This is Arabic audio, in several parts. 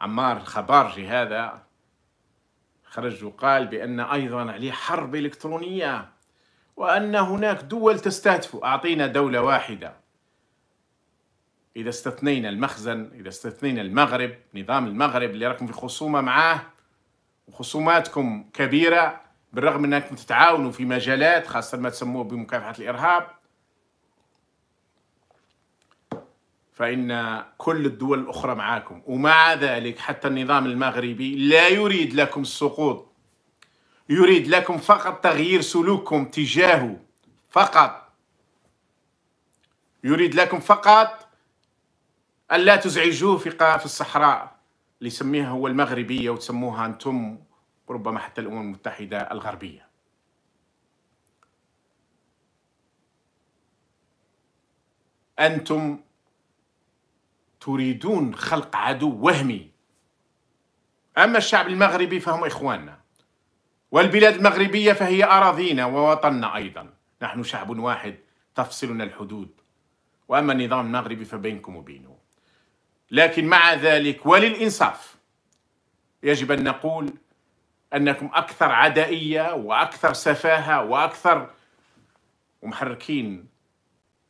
عمار الخبارجي هذا خرج وقال بأن أيضا عليه حرب إلكترونية وأن هناك دول تستهدف أعطينا دولة واحدة إذا استثنينا المخزن إذا استثنينا المغرب نظام المغرب اللي راكم في خصومة معاه وخصوماتكم كبيرة بالرغم أنكم تتعاونوا في مجالات خاصة ما تسموه بمكافحة الإرهاب فإن كل الدول الأخرى معاكم ومع ذلك حتى النظام المغربي لا يريد لكم السقوط يريد لكم فقط تغيير سلوككم تجاهه فقط يريد لكم فقط ألا تزعجوه في في الصحراء اللي يسميها هو المغربية وتسموها أنتم وربما حتى الأمم المتحدة الغربية أنتم تريدون خلق عدو وهمي أما الشعب المغربي فهم إخواننا والبلاد المغربية فهي أراضينا ووطننا أيضا نحن شعب واحد تفصلنا الحدود وأما النظام المغربي فبينكم وبينه لكن مع ذلك وللإنصاف يجب أن نقول أنكم أكثر عدائية وأكثر سفاهة وأكثر ومحركين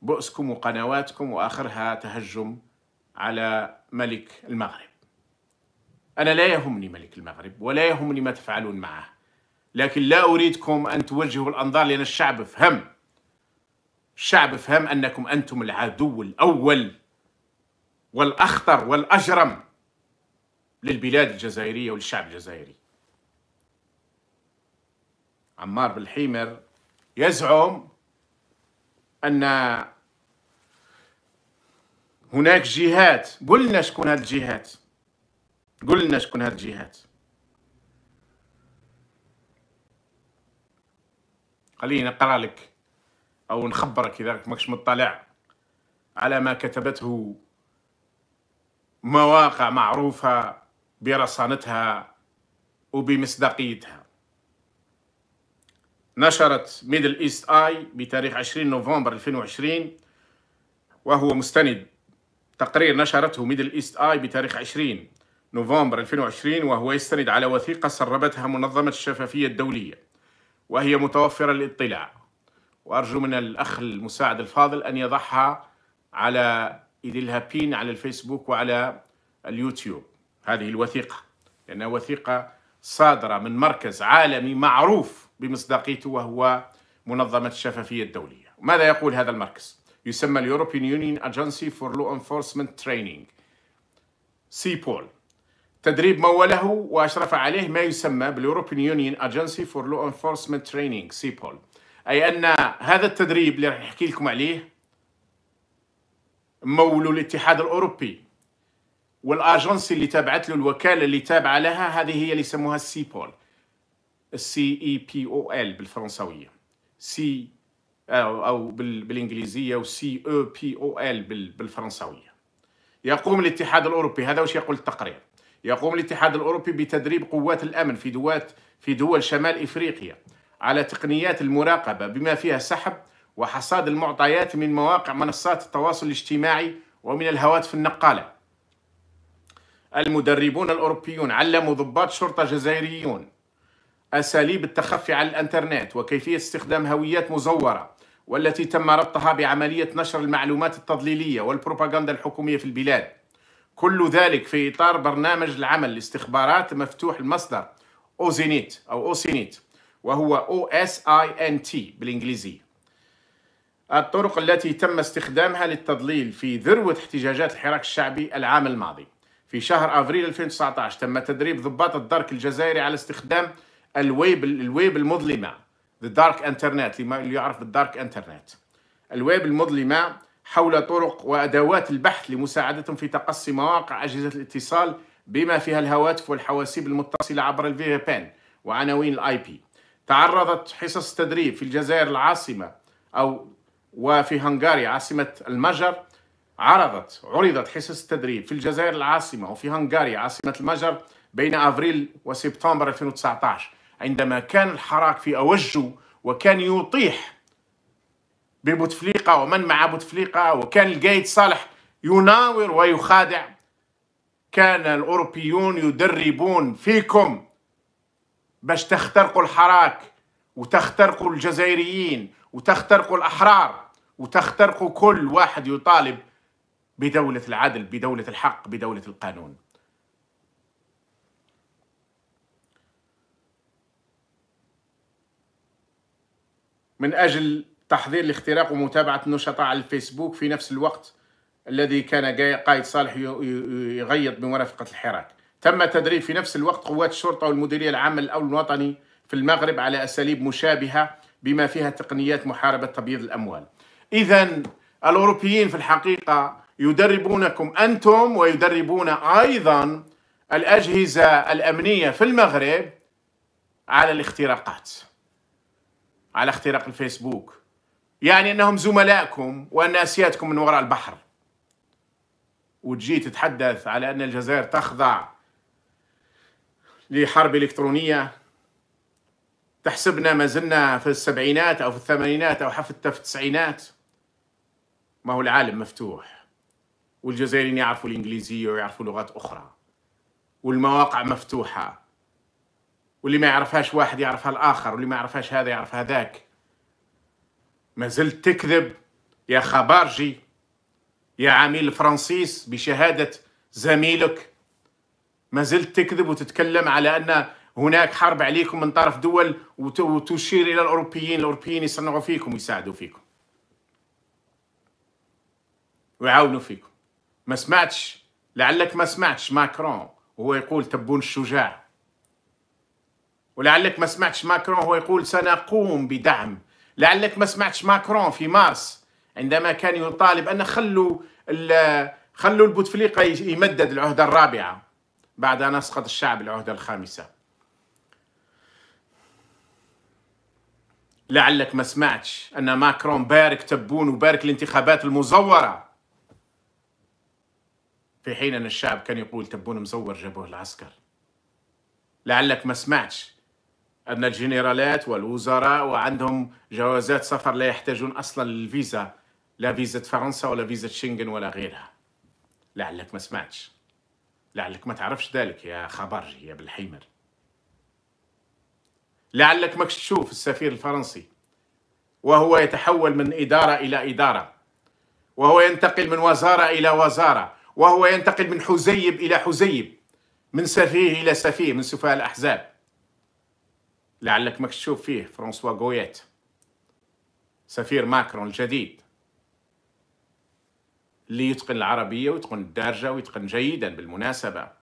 بؤسكم وقنواتكم وآخرها تهجم على ملك المغرب أنا لا يهمني ملك المغرب ولا يهمني ما تفعلون معه لكن لا أريدكم أن توجهوا الأنظار لأن الشعب فهم الشعب فهم أنكم أنتم العدو الأول والأخطر والأجرم للبلاد الجزائرية والشعب الجزائري عمار بالحيمر يزعم أن هناك جهات قلنا شكون هاد الجهات قلنا شكون هاد الجهات خليني نقرا لك او نخبرك اذا ماكش مطلع على ما كتبته مواقع معروفه برصانتها وبمصداقيتها نشرت ميدل ايست اي بتاريخ 20 نوفمبر 2020 وهو مستند تقرير نشرته ميدل إيست آي بتاريخ 20 نوفمبر 2020 وهو يستند على وثيقة سربتها منظمة الشفافية الدولية وهي متوفرة للاطلاع وأرجو من الأخ المساعد الفاضل أن يضعها على إيديلها بين على الفيسبوك وعلى اليوتيوب هذه الوثيقة لأنها وثيقة صادرة من مركز عالمي معروف بمصداقيته وهو منظمة الشفافية الدولية ماذا يقول هذا المركز؟ يسمى اليوروبيان يونيون اجنسي فور لو انفورسمنت تريننج بول تدريب موله واشرف عليه ما يسمى باليوروبيان يونيون اجنسي فور لو انفورسمنت تريننج بول اي ان هذا التدريب اللي راح نحكي لكم عليه مولوا الاتحاد الاوروبي والاجنسي اللي تابعت له الوكاله اللي تابعه لها هذه هي اللي يسموها بول السي اي بي او ال e بالفرنسويه سي او بالانجليزيه وسي او بي او ال بالفرنساويه يقوم الاتحاد الاوروبي هذا وش يقول التقرير يقوم الاتحاد الاوروبي بتدريب قوات الامن في دول في دول شمال افريقيا على تقنيات المراقبه بما فيها سحب وحصاد المعطيات من مواقع منصات التواصل الاجتماعي ومن الهواتف النقاله. المدربون الاوروبيون علموا ضباط شرطه جزائريون اساليب التخفي على الانترنت وكيفيه استخدام هويات مزوره والتي تم ربطها بعملية نشر المعلومات التضليلية والبروباغندا الحكومية في البلاد كل ذلك في إطار برنامج العمل لاستخبارات مفتوح المصدر أوزينيت أو أوسينيت وهو او اس اي ان تي بالانجليزي الطرق التي تم استخدامها للتضليل في ذروة احتجاجات الحراك الشعبي العام الماضي في شهر افريل 2019 تم تدريب ضباط الدرك الجزائري على استخدام الويب الويب المظلمه ذا دارك انترنت اللي يعرف بالدارك انترنت الويب المظلمه حول طرق وادوات البحث لمساعدتهم في تقصي مواقع اجهزه الاتصال بما فيها الهواتف والحواسيب المتصله عبر الفي بان وعناوين الاي بي تعرضت حصص تدريب في الجزائر العاصمه او وفي هنغاريا عاصمه المجر عرضت عرضت حصص التدريب في الجزائر العاصمه وفي هنغاريا عاصمه المجر بين افريل وسبتمبر 2019 عندما كان الحراك في أوجه وكان يطيح ببوتفليقة ومن مع بوتفليقة وكان القايد صالح يناور ويخادع كان الأوروبيون يدربون فيكم باش تخترقوا الحراك وتخترقوا الجزائريين وتخترقوا الأحرار وتخترقوا كل واحد يطالب بدولة العدل بدولة الحق بدولة القانون من أجل تحضير الاختراق ومتابعة النشطاء على الفيسبوك في نفس الوقت الذي كان قائد صالح يغيط بمرافقة الحراك تم تدريب في نفس الوقت قوات الشرطة والمديرية العامة للأمن الوطني في المغرب على أساليب مشابهة بما فيها تقنيات محاربة تبييض الأموال إذا الأوروبيين في الحقيقة يدربونكم أنتم ويدربون أيضا الأجهزة الأمنية في المغرب على الاختراقات على اختراق الفيسبوك يعني انهم زملائكم وان اسيادكم من وراء البحر وتجي تتحدث على ان الجزائر تخضع لحرب الكترونيه تحسبنا ما زلنا في السبعينات او في الثمانينات او حتى في التسعينات ما هو العالم مفتوح والجزائريين يعرفوا الانجليزيه ويعرفوا لغات اخرى والمواقع مفتوحه واللي ما يعرفهاش واحد يعرفها الآخر واللي ما يعرفهاش هذا يعرف هذاك ما زلت تكذب يا خبارجي يا عميل فرانسيس بشهادة زميلك ما زلت تكذب وتتكلم على أن هناك حرب عليكم من طرف دول وتشير إلى الأوروبيين الأوروبيين يصنعوا فيكم ويساعدوا فيكم ويعاونوا فيكم ما سمعتش لعلك ما سمعتش ماكرون وهو يقول تبون الشجاع ولعلك ما سمعتش ماكرون هو يقول سنقوم بدعم لعلك ما سمعتش ماكرون في مارس عندما كان يطالب ان خلوا خلوا البوتفليقه يمدد العهده الرابعه بعد ان اسقط الشعب العهده الخامسه لعلك ما سمعتش ان ماكرون بارك تبون وبارك الانتخابات المزوره في حين ان الشعب كان يقول تبون مزور جابوه العسكر لعلك ما سمعتش ان الجنرالات والوزراء وعندهم جوازات سفر لا يحتاجون اصلا للفيزا لا فيزا فرنسا ولا فيزا شنغن ولا غيرها لعلك ما سمعتش لعلك ما تعرفش ذلك يا خبرجي يا بالحيمر لعلك ماكش تشوف السفير الفرنسي وهو يتحول من إدارة إلى إدارة وهو ينتقل من وزارة إلى وزارة وهو ينتقل من حزيب إلى حزيب من سفيه إلى سفيه من سفهاء الأحزاب لعلك ما تشوف فيه فرانسوا غويت سفير ماكرون الجديد اللي يتقن العربية ويتقن الدارجة ويتقن جيدا بالمناسبة